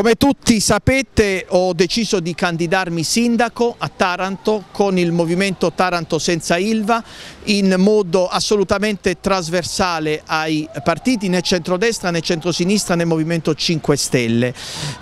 Come tutti sapete ho deciso di candidarmi sindaco a Taranto con il movimento Taranto senza Ilva in modo assolutamente trasversale ai partiti né centrodestra né centrosinistra né Movimento 5 Stelle.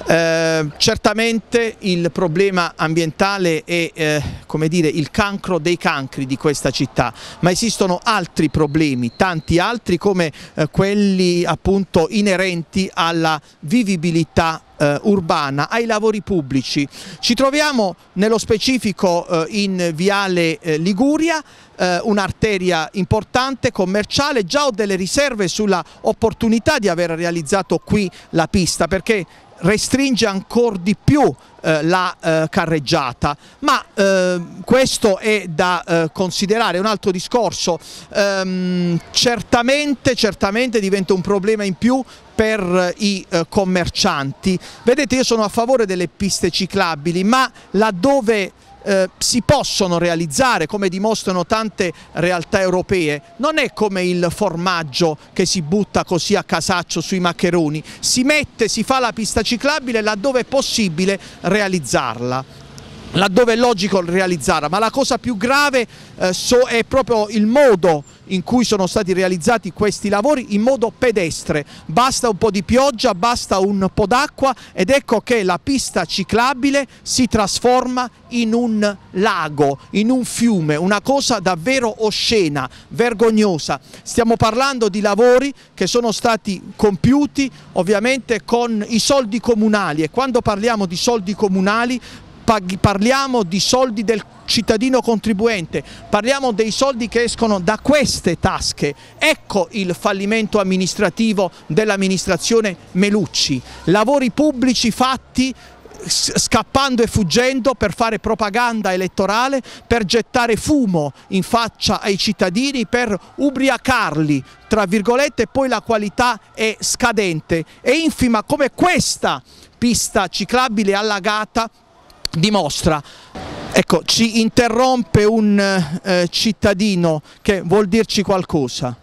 Eh, certamente il problema ambientale è eh, come dire, il cancro dei cancri di questa città, ma esistono altri problemi, tanti altri come eh, quelli appunto inerenti alla vivibilità eh, urbana, ai lavori pubblici. Ci troviamo nello specifico eh, in Viale eh, Liguria, eh, un'arteria importante, commerciale, già ho delle riserve sulla opportunità di aver realizzato qui la pista perché restringe ancora di più eh, la eh, carreggiata, ma eh, questo è da eh, considerare un altro discorso, ehm, certamente, certamente diventa un problema in più per eh, i eh, commercianti, vedete io sono a favore delle piste ciclabili, ma laddove eh, si possono realizzare come dimostrano tante realtà europee, non è come il formaggio che si butta così a casaccio sui maccheroni, si mette, si fa la pista ciclabile laddove è possibile realizzarla laddove è logico realizzarla, ma la cosa più grave eh, so è proprio il modo in cui sono stati realizzati questi lavori in modo pedestre, basta un po' di pioggia, basta un po' d'acqua ed ecco che la pista ciclabile si trasforma in un lago, in un fiume, una cosa davvero oscena, vergognosa. Stiamo parlando di lavori che sono stati compiuti ovviamente con i soldi comunali e quando parliamo di soldi comunali parliamo di soldi del cittadino contribuente, parliamo dei soldi che escono da queste tasche. Ecco il fallimento amministrativo dell'amministrazione Melucci. Lavori pubblici fatti scappando e fuggendo per fare propaganda elettorale, per gettare fumo in faccia ai cittadini, per ubriacarli, tra virgolette, poi la qualità è scadente e infima come questa pista ciclabile allagata dimostra. Ecco, ci interrompe un eh, cittadino che vuol dirci qualcosa.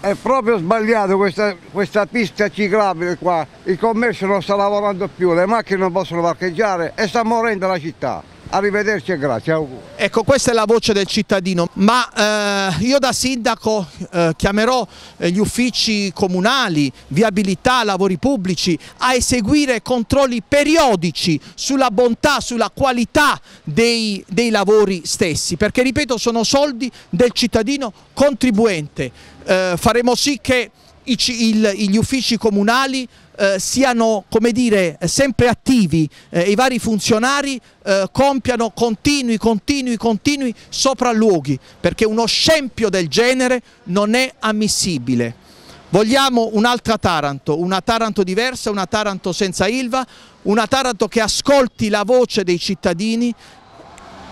È proprio sbagliato questa, questa, pista ciclabile qua, il commercio non sta lavorando più, le macchine non possono parcheggiare e sta morendo la città. Arrivederci e grazie, auguri. Ecco, questa è la voce del cittadino, ma eh, io da sindaco eh, chiamerò eh, gli uffici comunali, viabilità, lavori pubblici a eseguire controlli periodici sulla bontà, sulla qualità dei, dei lavori stessi, perché ripeto sono soldi del cittadino contribuente. Eh, faremo sì che i, il, gli uffici comunali eh, siano come dire, sempre attivi, eh, i vari funzionari eh, compiano continui, continui, continui sopralluoghi, perché uno scempio del genere non è ammissibile. Vogliamo un'altra Taranto, una Taranto diversa, una Taranto senza Ilva, una Taranto che ascolti la voce dei cittadini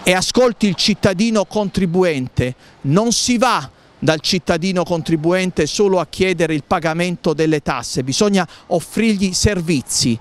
e ascolti il cittadino contribuente. Non si va dal cittadino contribuente solo a chiedere il pagamento delle tasse, bisogna offrirgli servizi,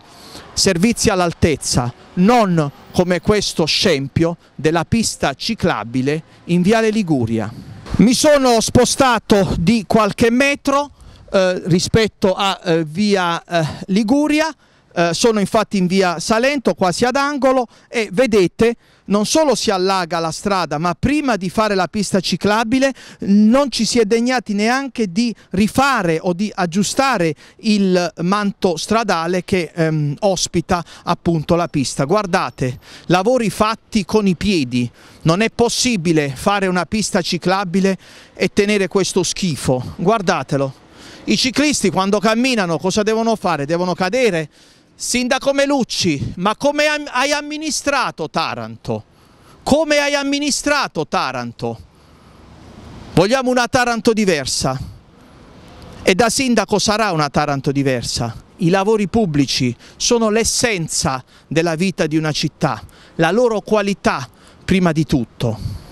servizi all'altezza, non come questo scempio della pista ciclabile in Viale Liguria. Mi sono spostato di qualche metro eh, rispetto a eh, Via eh, Liguria, eh, sono infatti in Via Salento, quasi ad angolo, e vedete non solo si allaga la strada, ma prima di fare la pista ciclabile non ci si è degnati neanche di rifare o di aggiustare il manto stradale che ehm, ospita appunto la pista. Guardate, lavori fatti con i piedi, non è possibile fare una pista ciclabile e tenere questo schifo, guardatelo. I ciclisti quando camminano cosa devono fare? Devono cadere? Sindaco Melucci, ma come hai amministrato Taranto? Come hai amministrato Taranto? Vogliamo una Taranto diversa e da sindaco sarà una Taranto diversa. I lavori pubblici sono l'essenza della vita di una città, la loro qualità prima di tutto.